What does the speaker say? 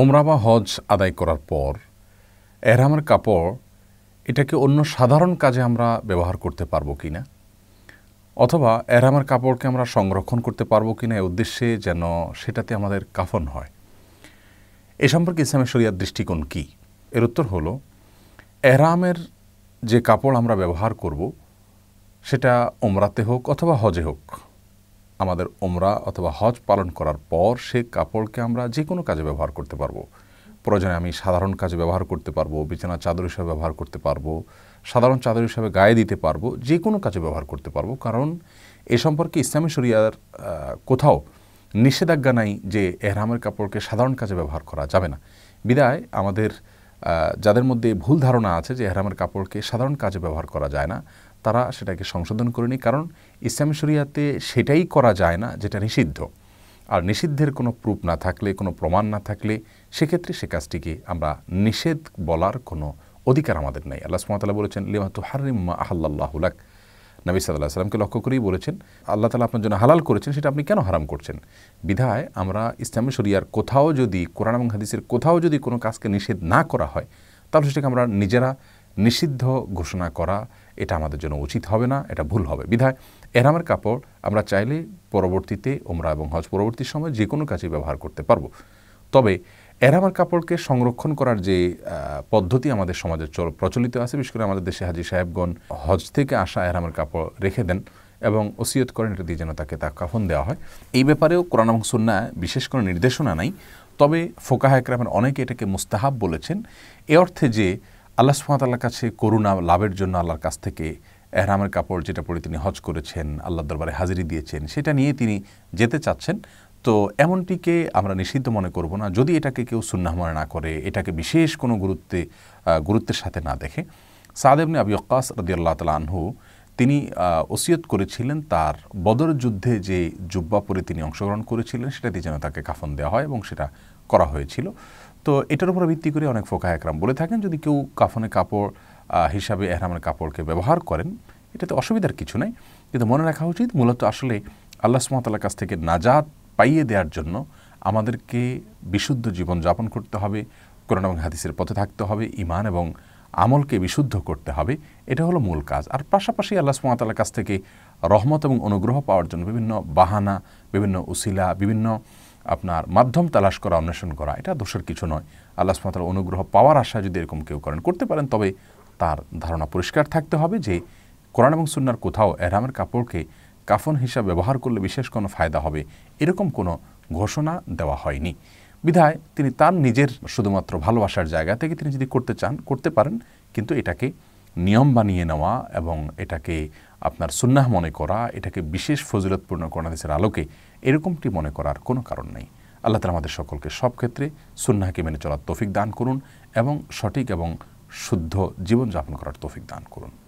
ওমরা বা হজ আদায় করার পর এরহামের কাপড় এটাকে অন্য সাধারণ কাজে আমরা ব্যবহার করতে পারবো কি না অথবা এহরামের কাপড়কে আমরা সংরক্ষণ করতে পারবো কি না এ উদ্দেশ্যে যেন সেটাতে আমাদের কাফন হয় এ সম্পর্কে ইসলামের শরিয়ার দৃষ্টিকোণ কি এর উত্তর হলো এরামের যে কাপড় আমরা ব্যবহার করব সেটা ওমরাতে হোক অথবা হজে হোক আমাদের ওমরা অথবা হজ পালন করার পর সে কাপড়কে আমরা যে কোনো কাজে ব্যবহার করতে পারবো প্রয়োজনে আমি সাধারণ কাজে ব্যবহার করতে পারবো বিছানা চাদর হিসাবে ব্যবহার করতে পারবো সাধারণ চাদর হিসাবে গায়ে দিতে পারবো যে কোনো কাজে ব্যবহার করতে পারবো কারণ এ সম্পর্কে ইসলামী শরিয়ার কোথাও নিষেধাজ্ঞা নাই যে এহরামের কাপড়কে সাধারণ কাজে ব্যবহার করা যাবে না বিদায় আমাদের যাদের মধ্যে ভুল ধারণা আছে যে এহরামের কাপড়কে সাধারণ কাজে ব্যবহার করা যায় না তারা সেটাকে সংশোধন করেনি কারণ ইসলামী শরিয়াতে সেটাই করা যায় না যেটা নিষিদ্ধ আর নিষিদ্ধের কোনো প্রুফ না থাকলে কোনো প্রমাণ না থাকলে সেক্ষেত্রে সে কাজটিকে আমরা নিষেধ বলার কোনো অধিকার আমাদের নাই আল্লাহ সুমতাল্লাহ বলেছেন লিমাতু হারিম্মা আহ্লাহুলাক নবী সাল্লাহ সাল্লামকে লক্ষ্য করেই বলেছেন আল্লাহ তালা আপনার জন্য হালাল করেছেন সেটা আপনি কেন হারাম করছেন বিধায় আমরা ইসলামী শরিয়ার কোথাও যদি কোরআন এবং হাদিসের কোথাও যদি কোনো কাজকে নিষেধ না করা হয় তাহলে সেটাকে আমরা নিজেরা নিষিদ্ধ ঘোষণা করা এটা আমাদের জন্য উচিত হবে না এটা ভুল হবে বিধায় এরামের কাপড় আমরা চাইলে পরবর্তীতে ওমরা এবং হজ পরবর্তী সময় যে কোনো কাজে ব্যবহার করতে পারবো তবে এরামের কাপড়কে সংরক্ষণ করার যে পদ্ধতি আমাদের সমাজে প্রচলিত আছে বিশেষ করে আমাদের দেশে হাজি সাহেবগণ হজ থেকে আসা এরামের কাপড় রেখে দেন এবং ওসিয়ত করেন এটা দিয়ে যেন তাকে তা কাফন দেওয়া হয় এই ব্যাপারেও কোরআন এবং সুন্না বিশেষ কোনো নির্দেশনা নাই তবে ফোকাহ একরামের অনেকে এটাকে মুস্তাহাব বলেছেন এ অর্থে যে আল্লাহ সুহামতাল্লার কাছে করুণা লাভের জন্য আল্লাহর কাছ থেকে এহরামের কাপড় যেটা পরে তিনি হজ করেছেন আল্লাহ দরবারে হাজিরি দিয়েছেন সেটা নিয়ে তিনি যেতে চাচ্ছেন তো এমনটিকে আমরা নিষিদ্ধ মনে করব না যদি এটাকে কেউ সুন্নাহ মনে না করে এটাকে বিশেষ কোনো গুরুত্বে গুরুত্বের সাথে না দেখে সাদেবনে আবি অক্কাস আল্লাহ তালা আনহু তিনি ওসিয়ত করেছিলেন তার বদর যুদ্ধে যে জুব্বা পরে তিনি অংশগ্রহণ করেছিলেন সেটাতে যেন তাকে কাফন দেওয়া হয় এবং সেটা করা হয়েছিল তো এটার উপর ভিত্তি করে অনেক ফোকা একরাম বলে থাকেন যদি কেউ কাফনে কাপড় হিসাবে এহরামের কাপড়কে ব্যবহার করেন এটাতে অসুবিধার কিছু নাই কিন্তু মনে রাখা উচিত মূলত আসলে আল্লাহ সুমতাল্লার কাছ থেকে নাজাত পাইয়ে দেওয়ার জন্য আমাদেরকে বিশুদ্ধ জীবন যাপন করতে হবে কোরআন এবং হাদিসের পথে থাকতে হবে ইমান এবং আমলকে বিশুদ্ধ করতে হবে এটা হলো মূল কাজ আর পাশাপাশি আল্লাহ সুমাতাল্লার কাছ থেকে রহমত এবং অনুগ্রহ পাওয়ার জন্য বিভিন্ন বাহানা বিভিন্ন উসিলা বিভিন্ন আপনার মাধ্যম তালাশ করা অন্বেষণ করা এটা দোষের কিছু নয় আল্লাহ সুমাতার অনুগ্রহ পাওয়ার আশা যদি এরকম কেউ করেন করতে পারেন তবে তার ধারণা পরিষ্কার থাকতে হবে যে কোরআন এবং সুন্নার কোথাও এরামের কাপড়কে কাফন হিসাবে ব্যবহার করলে বিশেষ কোনো ফায়দা হবে এরকম কোনো ঘোষণা দেওয়া হয়নি বিধায় তিনি তার নিজের শুধুমাত্র ভালোবাসার জায়গা থেকে তিনি যদি করতে চান করতে পারেন কিন্তু এটাকে নিয়ম বানিয়ে নেওয়া এবং এটাকে আপনার সুন্নাহ মনে করা এটাকে বিশেষ ফজিলতপূর্ণ কোরআনাদেশের আলোকে এরকমটি মনে করার কোনো কারণ নেই আল্লাহ তালা আমাদের সকলকে সব ক্ষেত্রে সুন্নাহকে মেনে চলার তৌফিক দান করুন এবং সঠিক এবং শুদ্ধ জীবনযাপন করার তৌফিক দান করুন